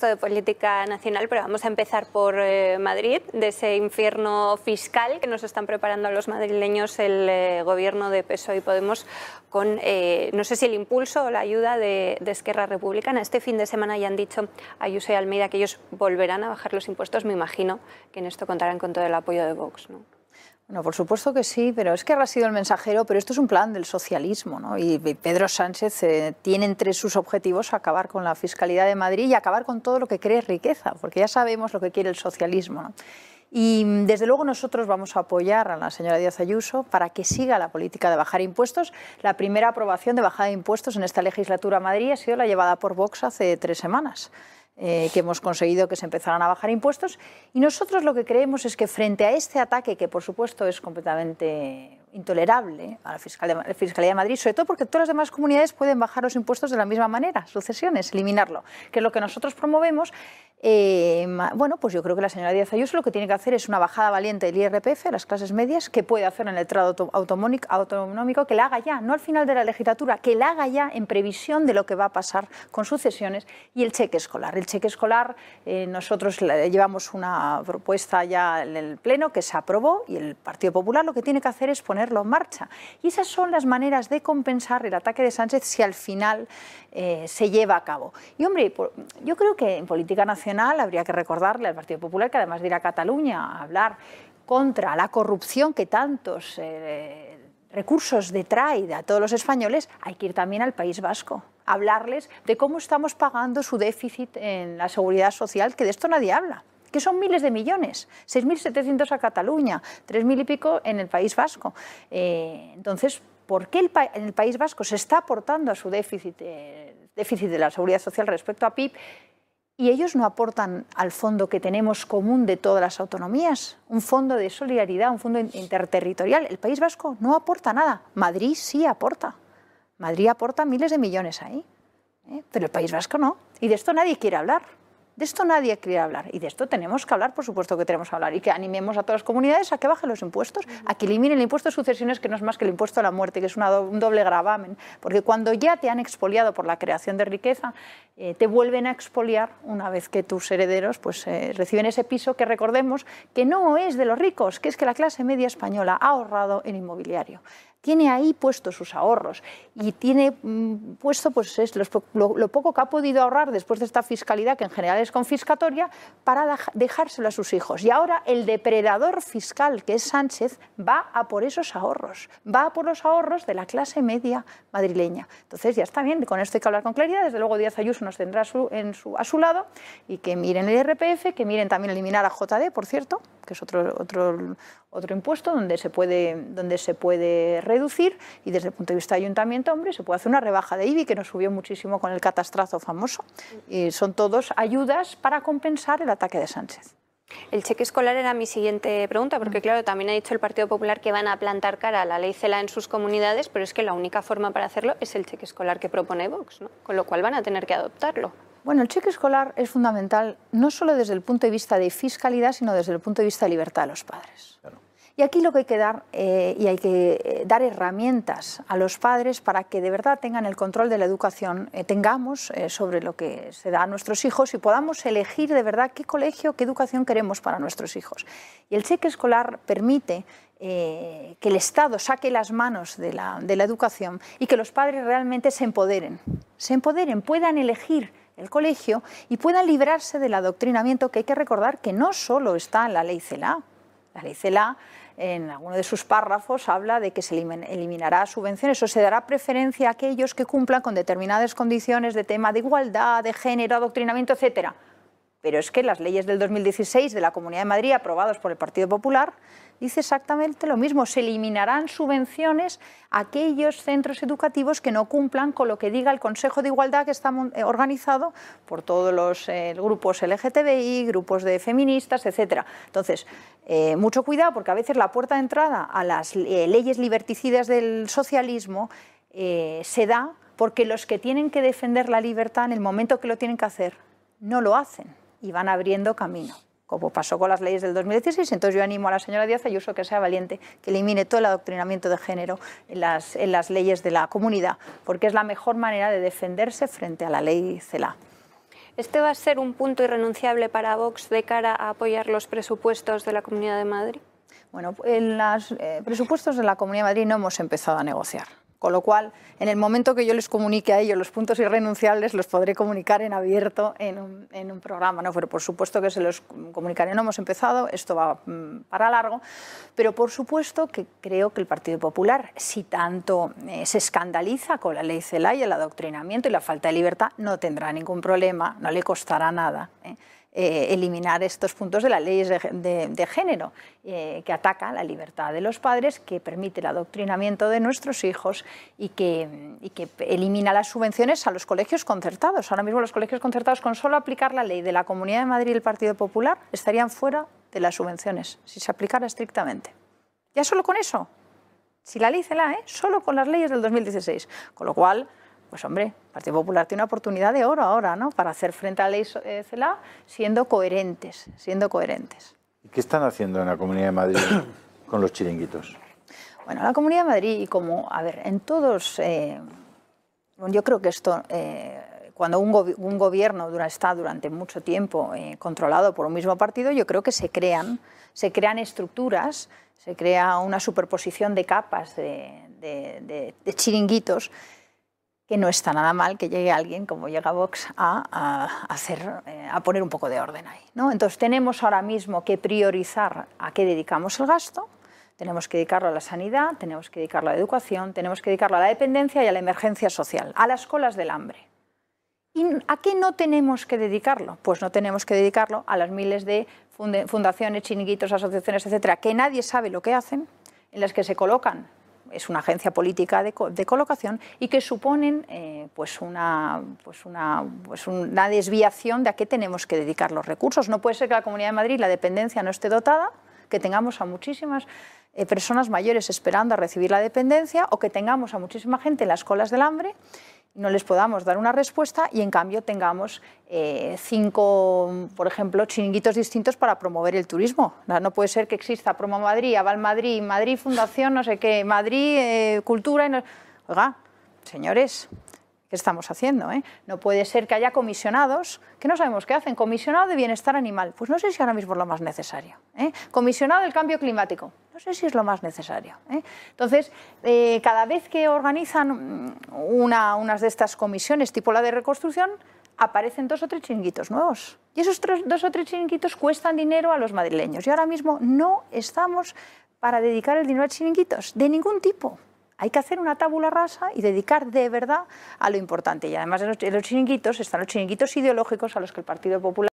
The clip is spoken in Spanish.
de política nacional, pero vamos a empezar por eh, Madrid, de ese infierno fiscal que nos están preparando a los madrileños el eh, gobierno de peso. y Podemos con, eh, no sé si el impulso o la ayuda de, Esquerra Republicana. Este fin de semana ya han dicho Ayuso y Almeida que ellos volverán a bajar los impuestos. Me imagino que en esto contarán con todo el apoyo de Vox. Bueno, por supuesto que sí, pero es que ha sido el mensajero, pero esto es un plan del socialismo, Y Pedro Sánchez eh, tiene entre sus objetivos acabar con la Fiscalidad de Madrid y acabar con todo lo que cree riqueza, porque ya sabemos lo que quiere el socialismo, Y mm, desde luego nosotros vamos a apoyar a la señora Díaz Ayuso para que siga la política de bajar impuestos. La primera aprobación de bajada de impuestos en esta legislatura a Madrid ha sido la llevada por Vox hace tres semanas. Eh, que hemos conseguido que se empezaran a bajar impuestos. Y nosotros lo que creemos es que frente a este ataque, que por supuesto es completamente intolerable a la Fiscalía, de Madrid, sobre todo porque todas las demás comunidades pueden bajar los impuestos de la misma manera, sucesiones, eliminarlo, que es lo que nosotros promovemos. Eh, bueno, pues yo creo que la señora Díaz Ayuso lo que tiene que hacer es una bajada valiente del IRPF a las clases medias, que puede hacer en el letrado autonómico, que la haga ya, no al final de la legislatura, que la haga ya en previsión de lo que va a pasar con sucesiones y el cheque escolar. El cheque escolar, eh, nosotros llevamos una propuesta ya en el Pleno que se aprobó y el Partido Popular lo que tiene que hacer es poner en marcha. Y esas son las maneras de compensar el ataque de Sánchez si al final eh, se lleva a cabo. Y hombre, yo creo que en política nacional habría que recordarle al Partido Popular que además de ir a Cataluña a hablar contra la corrupción que tantos eh, recursos detrae a todos los españoles, hay que ir también al País Vasco hablarles de cómo estamos pagando su déficit en la seguridad social, que de esto nadie habla que son miles de millones, 6.700 a Cataluña, 3.000 y pico en el País Vasco. Eh, entonces, ¿por qué el el País Vasco se está aportando a su déficit, eh, déficit de la seguridad social respecto a PIB? y ellos no aportan al fondo que tenemos común de todas las autonomías, un fondo de solidaridad, un fondo interterritorial. El País Vasco no aporta nada. Madrid sí aporta. Madrid aporta miles de millones ahí, ¿eh? pero el País Vasco no. Y de esto nadie quiere hablar. De esto nadie quiere hablar y de esto tenemos que hablar, por supuesto que tenemos que hablar y que animemos a todas las comunidades a que bajen los impuestos, a que eliminen el impuesto de sucesiones que no es más que el impuesto a la muerte, que es un doble gravamen, porque cuando ya te han expoliado por la creación de riqueza, eh, te vuelven a expoliar una vez que tus herederos pues, eh, reciben ese piso que recordemos que no es de los ricos, que es que la clase media española ha ahorrado en inmobiliario tiene ahí puestos sus ahorros y tiene puesto mm, pues, pues lo, poco que ha podido ahorrar después de esta fiscalidad, que en general es confiscatoria, para dejárselo a sus hijos. Y ahora el depredador fiscal, que es Sánchez, va a por esos ahorros, va a por los ahorros de la clase media madrileña. Entonces ya está bien, con esto hay que hablar con claridad. Desde luego Díaz Ayuso nos tendrá a su, en su, lado y que miren el RPF, que miren también eliminar a JD, por cierto es otro, otro, otro impuesto donde se, puede, donde se puede reducir y desde el punto de vista de ayuntamiento, hombre, se puede hacer una rebaja de IBI que nos subió muchísimo con el catastrazo famoso. Y son todos ayudas para compensar el ataque de Sánchez. El cheque escolar era mi siguiente pregunta, porque mm. claro, también ha dicho el Partido Popular que van a plantar cara a la ley CELA en sus comunidades, pero es que la única forma para hacerlo es el cheque escolar que propone Vox, ¿no? con lo cual van a tener que adoptarlo. Bueno, el cheque escolar es fundamental no solo desde el punto de vista de fiscalidad, sino desde el punto de vista de libertad de los padres. Y aquí lo que hay que dar eh, y hay que eh, dar herramientas a los padres para que de verdad tengan el control de la educación, eh, tengamos sobre lo que se da a nuestros hijos y podamos elegir de verdad qué colegio, qué educación queremos para nuestros hijos. Y el cheque escolar permite que el Estado saque las manos de la, de la, educación y que los padres realmente se empoderen, se empoderen, puedan elegir el colegio y puedan librarse del adoctrinamiento que hay que recordar que no solo está en la ley CELA. La ley CELA en alguno de sus párrafos habla de que se eliminará subvenciones o se dará preferencia a aquellos que cumplan con determinadas condiciones de tema de igualdad, de género, adoctrinamiento, etcétera. Pero es que las leyes del 2016 de la Comunidad de Madrid, aprobadas por el Partido Popular, dice exactamente lo mismo. Se eliminarán subvenciones a aquellos centros educativos que no cumplan con lo que diga el Consejo de Igualdad que está eh, organizado por todos los eh, grupos LGTBI, grupos de feministas, etc. Entonces, eh, mucho cuidado porque a veces la puerta de entrada a las leyes liberticidas del socialismo se da porque los que tienen que defender la libertad en el momento que lo tienen que hacer no lo hacen y van abriendo camino como pasó con las leyes del 2016, entonces yo animo a la señora Díaz Ayuso que sea valiente, que elimine todo el adoctrinamiento de género en las, en las leyes de la comunidad, porque es la mejor manera de defenderse frente a la ley CELA. ¿Este va a ser un punto irrenunciable para Vox de cara a apoyar los presupuestos de la Comunidad de Madrid? Bueno, en los eh, presupuestos de la Comunidad de Madrid no hemos empezado a negociar con lo cual, en el momento que yo les comunique a ellos los puntos irrenunciables, los podré comunicar en abierto en un, programa. ¿no? Pero por supuesto que se los comunicaré. No hemos empezado, esto va mm, para largo. Pero por supuesto que creo que el Partido Popular, si tanto eh, se escandaliza con la ley CELA y el adoctrinamiento y la falta de libertad, no tendrá ningún problema, no le costará nada. ¿eh? Eh, eliminar estos puntos de las leyes de, género, eh, que ataca la libertad de los padres, que permite el adoctrinamiento de nuestros hijos y que, elimina las subvenciones a los colegios concertados. Ahora mismo los colegios concertados, con solo aplicar la ley de la Comunidad de Madrid y el Partido Popular, estarían fuera de las subvenciones, si se aplicara estrictamente. Ya solo con eso, si la ley se la, ¿eh? solo con las leyes del 2016. Con lo cual, pues hombre, el Partido Popular tiene una oportunidad de oro ahora, ¿no? Para hacer frente a la eh, ley CELA siendo coherentes, siendo coherentes. qué están haciendo en la Comunidad de Madrid con los chiringuitos? Bueno, la Comunidad de Madrid, y como, a ver, en todos, eh, yo creo que esto, eh, cuando un, gobierno dura, está durante mucho tiempo controlado por un mismo partido, yo creo que se crean, se crean estructuras, se crea una superposición de capas de, de chiringuitos que no está nada mal que llegue alguien como llega Vox a, hacer, eh, a poner un poco de orden ahí. ¿no? Entonces tenemos ahora mismo que priorizar a qué dedicamos el gasto, tenemos que dedicarlo a la sanidad, tenemos que dedicarlo a la educación, tenemos que dedicarlo a la dependencia y a la emergencia social, a las colas del hambre. ¿Y a qué no tenemos que dedicarlo? Pues no tenemos que dedicarlo a las miles de fundaciones, chiniguitos, asociaciones, etcétera, que nadie sabe lo que hacen, en las que se colocan es una agencia política de, colocación y que suponen eh, pues una, pues pues una, desviación de a qué tenemos que dedicar los recursos. No puede ser que la Comunidad de Madrid, la dependencia, no esté dotada, que tengamos a muchísimas eh, personas mayores esperando a recibir la dependencia o que tengamos a muchísima gente en las colas del hambre no les podamos dar una respuesta y en cambio tengamos eh, cinco, por ejemplo, chinguitos distintos para promover el turismo. No puede ser que exista Promo Madrid, Aval Madrid, Madrid Fundación, no sé qué, Madrid eh, Cultura. Y Oiga, señores, estamos haciendo. ¿eh? No puede ser que haya comisionados que no sabemos qué hacen. Comisionado de bienestar animal, pues no sé si ahora mismo es lo más necesario. ¿eh? Comisionado del cambio climático, no sé si es lo más necesario. ¿eh? Entonces, cada vez que organizan mm, una, unas de estas comisiones, tipo la de reconstrucción, aparecen dos o tres chinguitos nuevos. Y esos dos o tres chinguitos cuestan dinero a los madrileños. Y ahora mismo no estamos para dedicar el dinero a chiringuitos, de ningún tipo. Hay que hacer una tabula rasa y dedicar de verdad a lo importante. Y además de los, los chiringuitos están los chiringuitos ideológicos a los que el Partido Popular